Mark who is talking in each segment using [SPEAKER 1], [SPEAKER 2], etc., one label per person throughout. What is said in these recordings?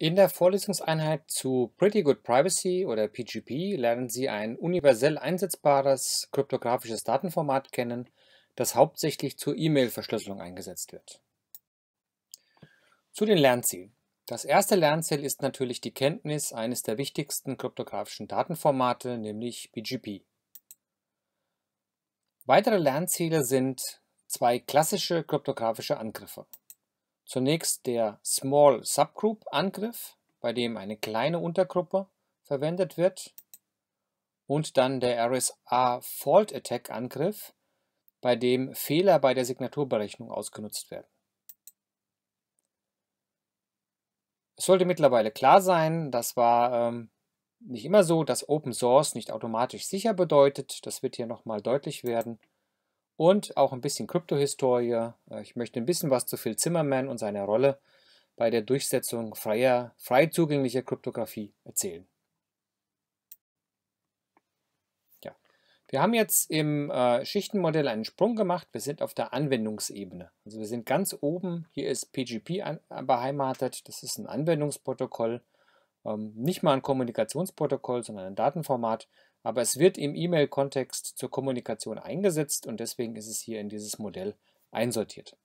[SPEAKER 1] In der Vorlesungseinheit zu Pretty Good Privacy oder PGP lernen Sie ein universell einsetzbares kryptografisches Datenformat kennen, das hauptsächlich zur E-Mail-Verschlüsselung eingesetzt wird. Zu den Lernzielen. Das erste Lernziel ist natürlich die Kenntnis eines der wichtigsten kryptografischen Datenformate, nämlich PGP. Weitere Lernziele sind zwei klassische kryptografische Angriffe. Zunächst der Small Subgroup Angriff, bei dem eine kleine Untergruppe verwendet wird und dann der RSA Fault Attack Angriff, bei dem Fehler bei der Signaturberechnung ausgenutzt werden. Es sollte mittlerweile klar sein, das war ähm, nicht immer so, dass Open Source nicht automatisch sicher bedeutet. Das wird hier nochmal deutlich werden und auch ein bisschen Kryptohistorie. Äh, ich möchte ein bisschen was zu Phil Zimmerman und seiner Rolle bei der Durchsetzung freier, frei zugänglicher Kryptographie erzählen. Ja. Wir haben jetzt im äh, Schichtenmodell einen Sprung gemacht. Wir sind auf der Anwendungsebene. Also wir sind ganz oben. Hier ist PGP äh, beheimatet. Das ist ein Anwendungsprotokoll. Ähm, nicht mal ein Kommunikationsprotokoll, sondern ein Datenformat aber es wird im E-Mail-Kontext zur Kommunikation eingesetzt und deswegen ist es hier in dieses Modell einsortiert.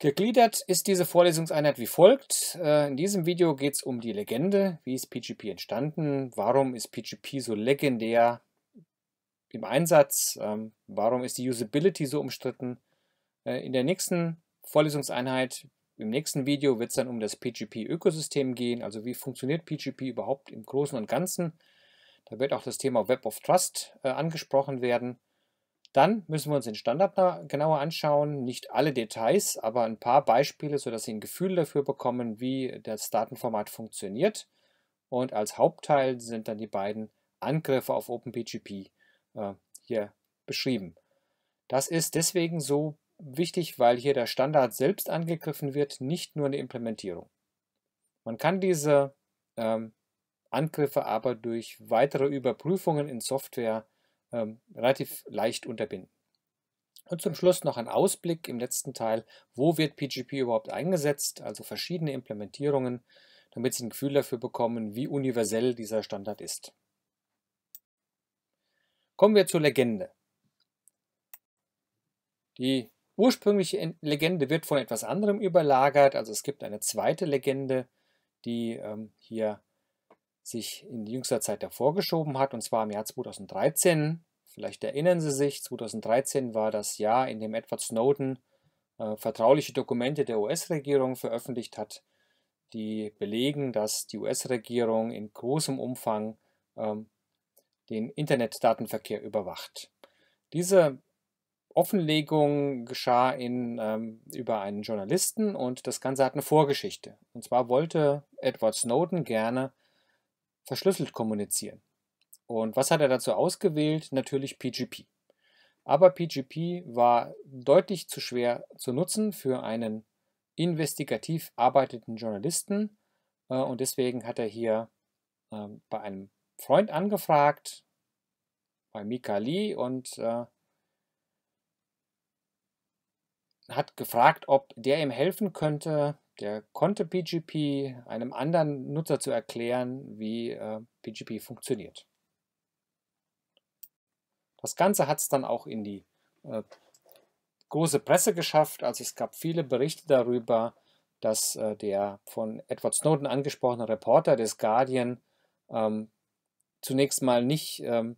[SPEAKER 1] Gegliedert ist diese Vorlesungseinheit wie folgt. Äh, in diesem Video geht es um die Legende. Wie ist PGP entstanden? Warum ist PGP so legendär im Einsatz? Ähm, warum ist die Usability so umstritten? Äh, in der nächsten Vorlesungseinheit im nächsten Video wird es dann um das PGP-Ökosystem gehen, also wie funktioniert PGP überhaupt im Großen und Ganzen. Da wird auch das Thema Web of Trust äh, angesprochen werden. Dann müssen wir uns den Standard genauer anschauen. Nicht alle Details, aber ein paar Beispiele, sodass Sie ein Gefühl dafür bekommen, wie das Datenformat funktioniert. Und als Hauptteil sind dann die beiden Angriffe auf OpenPGP äh, hier beschrieben. Das ist deswegen so wichtig, weil hier der Standard selbst angegriffen wird, nicht nur eine Implementierung. Man kann diese ähm, Angriffe aber durch weitere Überprüfungen in Software ähm, relativ leicht unterbinden. Und zum Schluss noch ein Ausblick im letzten Teil, wo wird PGP überhaupt eingesetzt, also verschiedene Implementierungen, damit Sie ein Gefühl dafür bekommen, wie universell dieser Standard ist. Kommen wir zur Legende. Die ursprüngliche Legende wird von etwas anderem überlagert. Also es gibt eine zweite Legende, die ähm, hier sich in jüngster Zeit hervorgeschoben hat, und zwar im Jahr 2013. Vielleicht erinnern Sie sich, 2013 war das Jahr, in dem Edward Snowden äh, vertrauliche Dokumente der US-Regierung veröffentlicht hat, die belegen, dass die US-Regierung in großem Umfang ähm, den Internetdatenverkehr überwacht. Diese Offenlegung geschah in, ähm, über einen Journalisten und das Ganze hat eine Vorgeschichte. Und zwar wollte Edward Snowden gerne verschlüsselt kommunizieren. Und was hat er dazu ausgewählt? Natürlich PGP. Aber PGP war deutlich zu schwer zu nutzen für einen investigativ arbeitenden Journalisten. Äh, und deswegen hat er hier ähm, bei einem Freund angefragt, bei Mika Lee, und äh, hat gefragt, ob der ihm helfen könnte. Der konnte PGP einem anderen Nutzer zu erklären, wie äh, PGP funktioniert. Das Ganze hat es dann auch in die äh, große Presse geschafft. Also es gab viele Berichte darüber, dass äh, der von Edward Snowden angesprochene Reporter des Guardian ähm, zunächst mal nicht, ähm,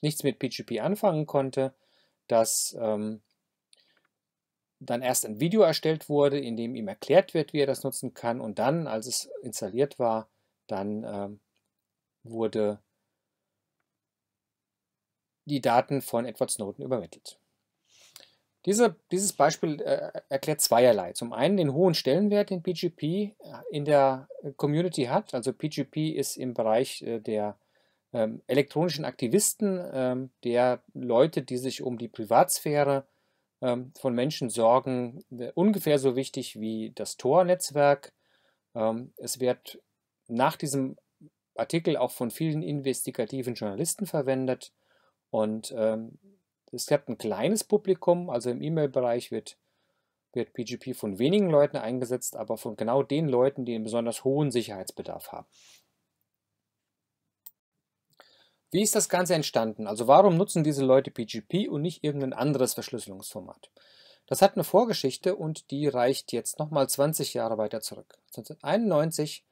[SPEAKER 1] nichts mit PGP anfangen konnte, dass ähm, dann erst ein Video erstellt wurde, in dem ihm erklärt wird, wie er das nutzen kann. Und dann, als es installiert war, dann ähm, wurde die Daten von Edward Snowden übermittelt. Diese, dieses Beispiel äh, erklärt zweierlei. Zum einen den hohen Stellenwert, den PGP äh, in der Community hat. Also PGP ist im Bereich äh, der ähm, elektronischen Aktivisten, ähm, der Leute, die sich um die Privatsphäre ähm, von Menschen sorgen, äh, ungefähr so wichtig wie das Tor-Netzwerk. Ähm, es wird nach diesem Artikel auch von vielen investigativen Journalisten verwendet und ähm, es hat ein kleines Publikum, also im E-Mail-Bereich wird, wird PGP von wenigen Leuten eingesetzt, aber von genau den Leuten, die einen besonders hohen Sicherheitsbedarf haben. Wie ist das Ganze entstanden? Also warum nutzen diese Leute PGP und nicht irgendein anderes Verschlüsselungsformat? Das hat eine Vorgeschichte und die reicht jetzt nochmal 20 Jahre weiter zurück. 1991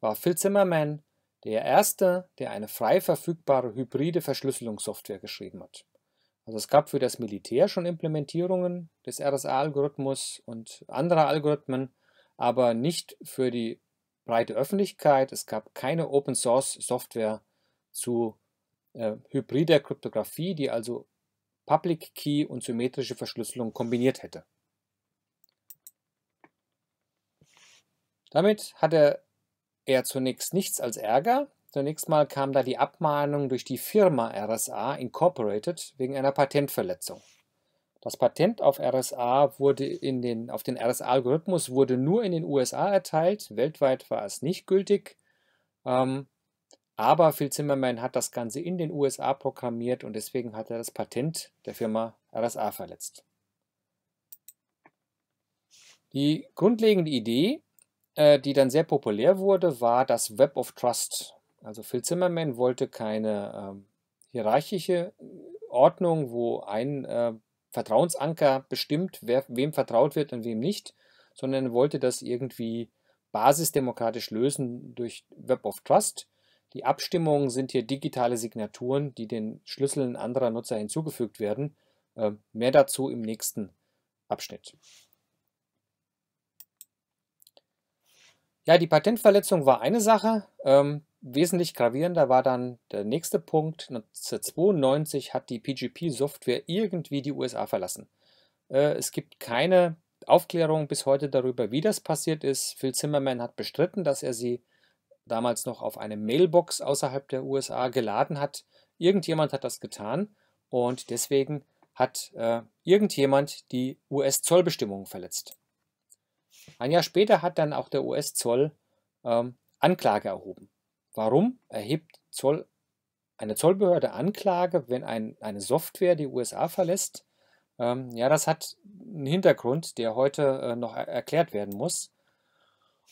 [SPEAKER 1] war Phil Zimmerman der Erste, der eine frei verfügbare hybride Verschlüsselungssoftware geschrieben hat. Also es gab für das Militär schon Implementierungen des RSA-Algorithmus und anderer Algorithmen, aber nicht für die breite Öffentlichkeit. Es gab keine Open-Source-Software zu äh, hybrider Kryptographie, die also Public Key und symmetrische Verschlüsselung kombiniert hätte. Damit hatte er zunächst nichts als Ärger. Zunächst mal kam da die Abmahnung durch die Firma RSA Incorporated wegen einer Patentverletzung. Das Patent auf RSA wurde in den, auf den RSA-Algorithmus wurde nur in den USA erteilt. Weltweit war es nicht gültig. Ähm, aber Phil Zimmerman hat das Ganze in den USA programmiert und deswegen hat er das Patent der Firma RSA verletzt. Die grundlegende Idee, äh, die dann sehr populär wurde, war das Web of Trust. Also Phil Zimmerman wollte keine ähm, hierarchische Ordnung, wo ein äh, Vertrauensanker bestimmt, wer, wem vertraut wird und wem nicht, sondern wollte das irgendwie basisdemokratisch lösen durch Web of Trust. Die Abstimmungen sind hier digitale Signaturen, die den Schlüsseln anderer Nutzer hinzugefügt werden. Äh, mehr dazu im nächsten Abschnitt. Ja, die Patentverletzung war eine Sache. Ähm, wesentlich gravierender war dann der nächste Punkt. 1992 hat die PGP-Software irgendwie die USA verlassen. Äh, es gibt keine Aufklärung bis heute darüber, wie das passiert ist. Phil Zimmerman hat bestritten, dass er sie damals noch auf eine Mailbox außerhalb der USA geladen hat. Irgendjemand hat das getan und deswegen hat äh, irgendjemand die US-Zollbestimmungen verletzt. Ein Jahr später hat dann auch der US-Zoll ähm, Anklage erhoben. Warum erhebt Zoll, eine Zollbehörde Anklage, wenn ein, eine Software die USA verlässt? Ähm, ja, das hat einen Hintergrund, der heute äh, noch er erklärt werden muss.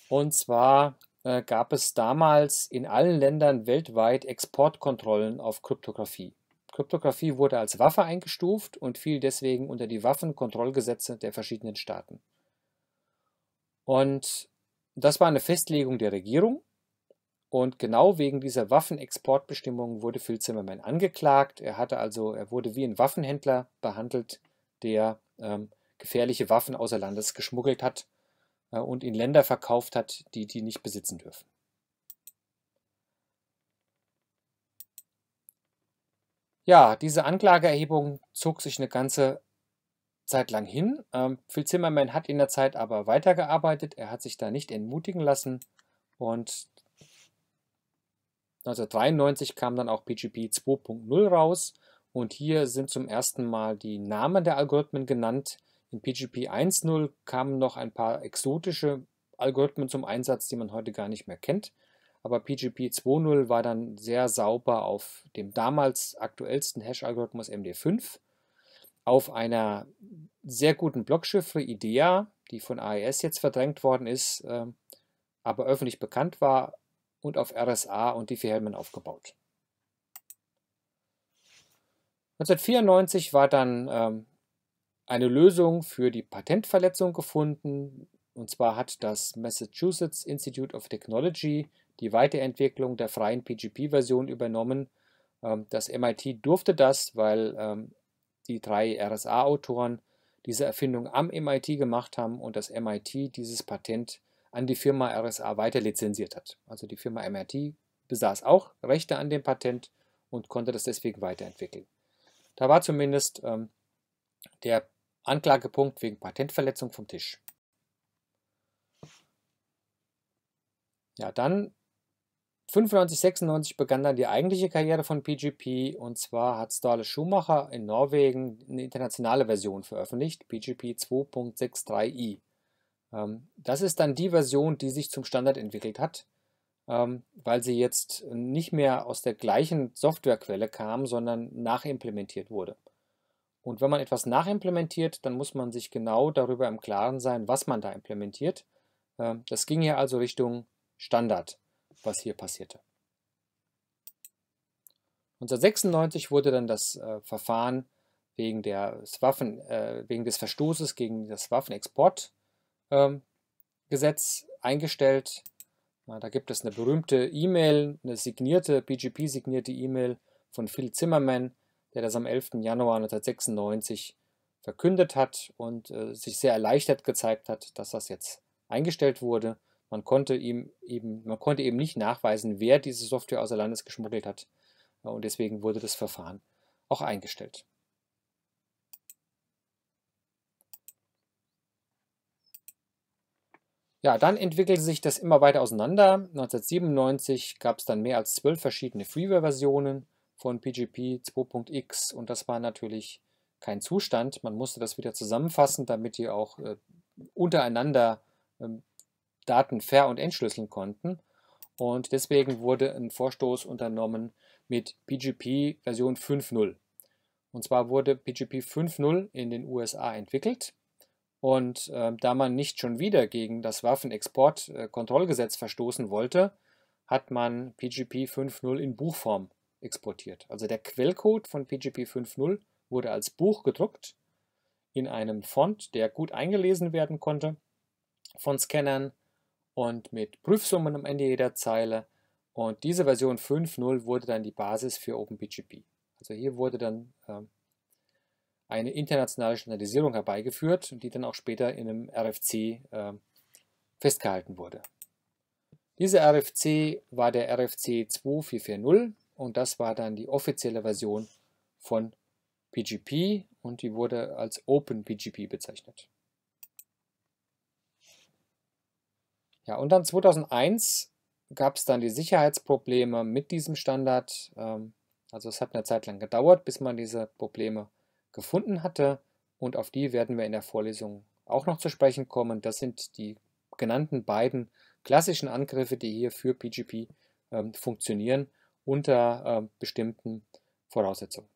[SPEAKER 1] Und zwar äh, gab es damals in allen Ländern weltweit Exportkontrollen auf Kryptographie. Kryptographie wurde als Waffe eingestuft und fiel deswegen unter die Waffenkontrollgesetze der verschiedenen Staaten. Und das war eine Festlegung der Regierung. Und genau wegen dieser Waffenexportbestimmung wurde Phil Zimmermann angeklagt. Er hatte also, er wurde wie ein Waffenhändler behandelt, der ähm, gefährliche Waffen außer Landes geschmuggelt hat äh, und in Länder verkauft hat, die die nicht besitzen dürfen. Ja, diese Anklageerhebung zog sich eine ganze Zeit lang hin. Ähm, Phil Zimmerman hat in der Zeit aber weitergearbeitet. Er hat sich da nicht entmutigen lassen und 1993 kam dann auch PGP 2.0 raus und hier sind zum ersten Mal die Namen der Algorithmen genannt, in PGP 1.0 kamen noch ein paar exotische Algorithmen zum Einsatz, die man heute gar nicht mehr kennt. Aber PGP 2.0 war dann sehr sauber auf dem damals aktuellsten Hash-Algorithmus MD5, auf einer sehr guten Blockchiffre IDEA, die von AES jetzt verdrängt worden ist, ähm, aber öffentlich bekannt war, und auf RSA und die Helmen aufgebaut. 1994 war dann ähm, eine Lösung für die Patentverletzung gefunden. Und zwar hat das Massachusetts Institute of Technology die Weiterentwicklung der freien PGP-Version übernommen. Ähm, das MIT durfte das, weil ähm, die drei RSA-Autoren diese Erfindung am MIT gemacht haben und das MIT dieses Patent an die Firma RSA weiterlizenziert hat. Also die Firma MIT besaß auch Rechte an dem Patent und konnte das deswegen weiterentwickeln. Da war zumindest ähm, der Anklagepunkt wegen Patentverletzung vom Tisch. Ja, dann 95, 96 begann dann die eigentliche Karriere von PGP und zwar hat Stale Schumacher in Norwegen eine internationale Version veröffentlicht, PGP 2.63i. Ähm, das ist dann die Version, die sich zum Standard entwickelt hat, ähm, weil sie jetzt nicht mehr aus der gleichen Softwarequelle kam, sondern nachimplementiert wurde. Und wenn man etwas nachimplementiert, dann muss man sich genau darüber im Klaren sein, was man da implementiert. Ähm, das ging hier also Richtung Standard, was hier passierte. 1996 wurde dann das äh, Verfahren wegen, des, Waffen, äh, wegen des Verstoßes gegen das Waffenexportgesetz ähm, eingestellt. Da gibt es eine berühmte E-Mail, eine signierte, bgp signierte E-Mail von Phil Zimmerman, der das am 11. Januar 1996 verkündet hat und äh, sich sehr erleichtert gezeigt hat, dass das jetzt eingestellt wurde. Man konnte, ihm eben, man konnte eben nicht nachweisen, wer diese Software außer Landes geschmuggelt hat. Äh, und deswegen wurde das Verfahren auch eingestellt. Ja, dann entwickelte sich das immer weiter auseinander. 1997 gab es dann mehr als zwölf verschiedene Freeware-Versionen von PGP 2.x und das war natürlich kein Zustand. Man musste das wieder zusammenfassen, damit die auch äh, untereinander äh, Daten ver- und entschlüsseln konnten. Und deswegen wurde ein Vorstoß unternommen mit PGP Version 5.0. Und zwar wurde PGP 5.0 in den USA entwickelt. Und äh, da man nicht schon wieder gegen das Waffenexportkontrollgesetz äh, verstoßen wollte, hat man PGP 5.0 in Buchform exportiert. Also der Quellcode von PGP 5.0 wurde als Buch gedruckt in einem Font, der gut eingelesen werden konnte von Scannern und mit Prüfsummen am Ende jeder Zeile. Und diese Version 5.0 wurde dann die Basis für OpenPGP. Also hier wurde dann äh, eine internationale Standardisierung herbeigeführt, die dann auch später in einem RFC äh, festgehalten wurde. Dieser RFC war der RFC 2440 und das war dann die offizielle Version von PGP und die wurde als OpenPGP bezeichnet. Ja, und dann 2001 gab es dann die Sicherheitsprobleme mit diesem Standard. Ähm, also es hat eine Zeit lang gedauert, bis man diese Probleme gefunden hatte und auf die werden wir in der Vorlesung auch noch zu sprechen kommen. Das sind die genannten beiden klassischen Angriffe, die hier für PGP ähm, funktionieren unter äh, bestimmten Voraussetzungen.